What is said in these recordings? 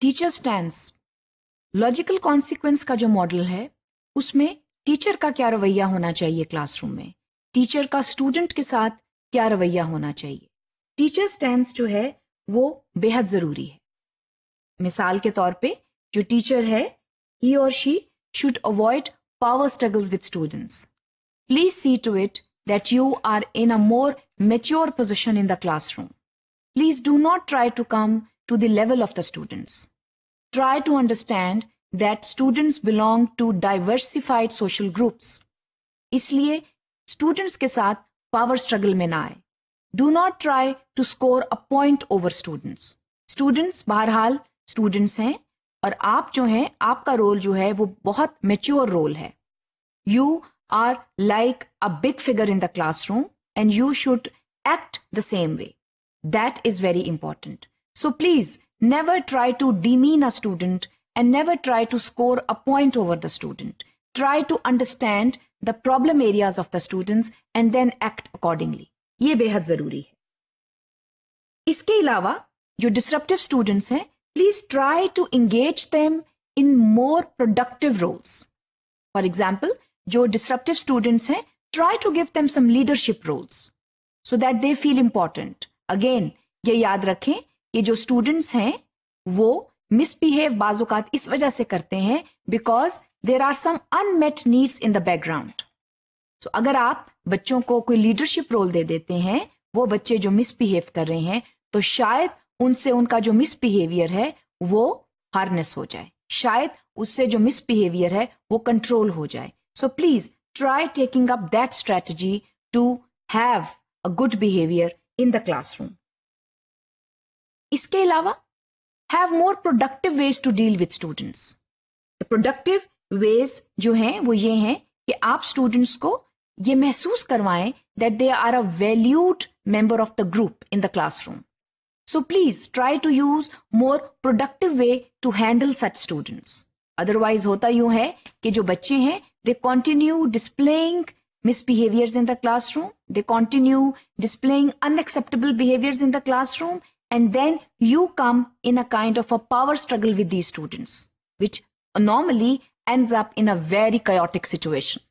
Teacher stand logical consequence का जो model है उसमें टीचर का क्या रवैया होना चाहिए क्लासरूम में टीचर का स्टूडेंट के साथ क्या रवैया होना चाहिए टीचर स्टैंड जो है वो बेहद ज़रूरी है मिसाल के तौर पे जो टीचर है ही और she should avoid power struggles with students please see to it that you are in a more mature position in the classroom please do not try to come to the level of the students. Try to understand that students belong to diversified social groups. इसलिए students के साथ power struggle में ना आए Do not try to score a point over students. Students बहरहाल students हैं और आप जो हैं आपका role जो है वो बहुत mature role है You are like a big figure in the classroom and you should act the same way. That is very important. So please never try to demean a student and never try to score a point over the student. Try to understand the problem areas of the students and then act accordingly. Yeh behad zaruri hai. Iske ilawa, your disruptive students hai, please try to engage them in more productive roles. For example, jo disruptive students hai, try to give them some leadership roles so that they feel important. Again, yeh yaad rakhein, ये जो students हैं वो misbehave बाजुकात इस वजह से करते हैं because there are some unmet needs in the background so अगर आप बच्चों को कोई लीडरशिप रोल दे देते हैं वो बच्चे जो मिसबिहेव कर रहे हैं तो शायद उनसे उनका जो मिसबिहेवियर है वो हार्नेस हो जाए शायद उससे जो मिसबिहेवियर है वो कंट्रोल हो जाए so please try taking up that strategy to have a good behaviour in the classroom इसके अलावा have more productive ways to deal with students productive ways जो हैं वो ये हैं कि आप स्टूडेंट्स को ये महसूस करवाएं that they are a valued member of the group in the classroom so please try to use more productive way to handle such students otherwise होता यूं है कि जो बच्चे हैं they continue displaying misbehaviours in the classroom they continue displaying unacceptable behaviours in the classroom and then you come in a kind of a power struggle with these students which normally ends up in a very chaotic situation.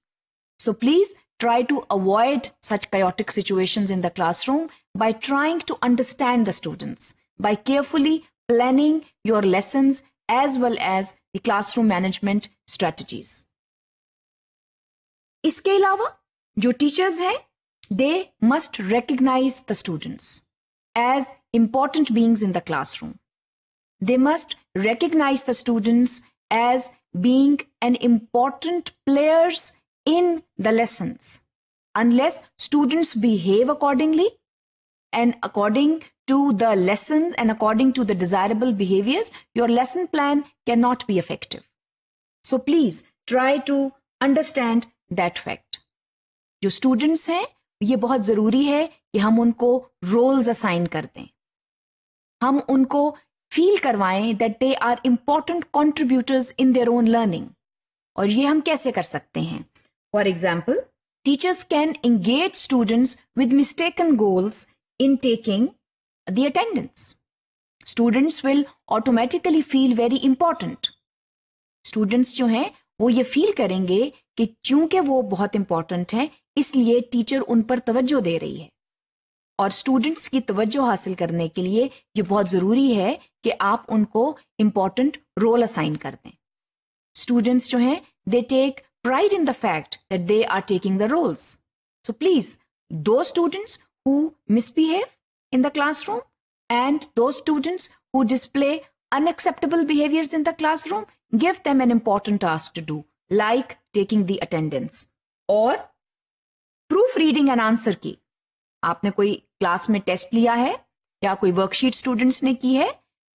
So please try to avoid such chaotic situations in the classroom by trying to understand the students, by carefully planning your lessons as well as the classroom management strategies. इसके अलावा जो teachers they must recognize the students as important beings in the classroom. They must recognize the students as being an important players in the lessons. Unless students behave accordingly and according to the lessons and according to the desirable behaviors, your lesson plan cannot be effective. So please try to understand that fact. Your students say ये बहुत ज़रूरी है कि हम उनको roles assign कर दें हम उनको फील करवाएं that they are important contributors in their own learning और ये हम कैसे कर सकते हैं for example teachers can engage students with mistake goals in taking the attendance students will automatically feel very important students जो हैं वो ये फील करेंगे कि क्योंकि वो बहुत इंपॉर्टेंट हैं इसलिए टीचर उन पर तवज्जो दे रही है और स्टूडेंट्स की तवज्जो हासिल करने के लिए ये बहुत ज़रूरी है कि आप उनको इंपॉर्टेंट रोल असाइन कर दें स्टूडेंट्स जो हैं they take pride in the fact that they are taking the roles so please to students who misbehave in the classroom and to students who display unacceptable behaviours in the classroom give them an important task to do like taking the attendance और proofreading and answer की आपने कोई class में test लिया है या कोई worksheet students ने की है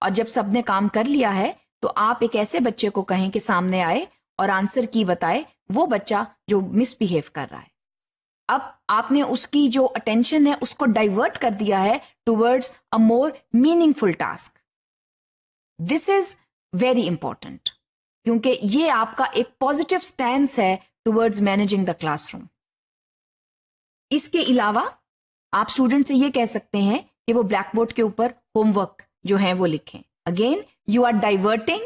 और जब सबने काम कर लिया है तो आप एक ऐसे बच्चे को कहें कि सामने आए और आंसर की बताए वो बच्चा जो मिसबिहेव कर रहा है अब आपने उसकी जो अटेंशन है उसको डाइवर्ट कर दिया है towards a more meaningful task this is very important क्योंकि ये आपका एक पॉजिटिव स्टैंड है टूवर्ड्स मैनेजिंग द क्लासरूम इसके अलावा आप स्टूडेंट से ये कह सकते हैं कि वो ब्लैक बोर्ड के ऊपर होमवर्क जो है वो लिखें again you are diverting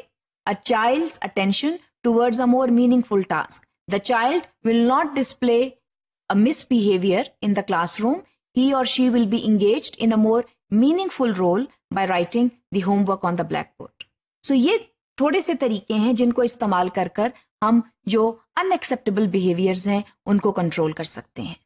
a child attention towards a more meaningful task the child will not display a misbehaviour in the classroom he और she will be engage in a more meaningful role by writing the homework on the blackboard so ये थोड़े से तरीके हैं जिनको इस्तेमाल कर हम जो अनएक्सेप्टेबल बिहेवियर्स हैं उनको कंट्रोल कर सकते हैं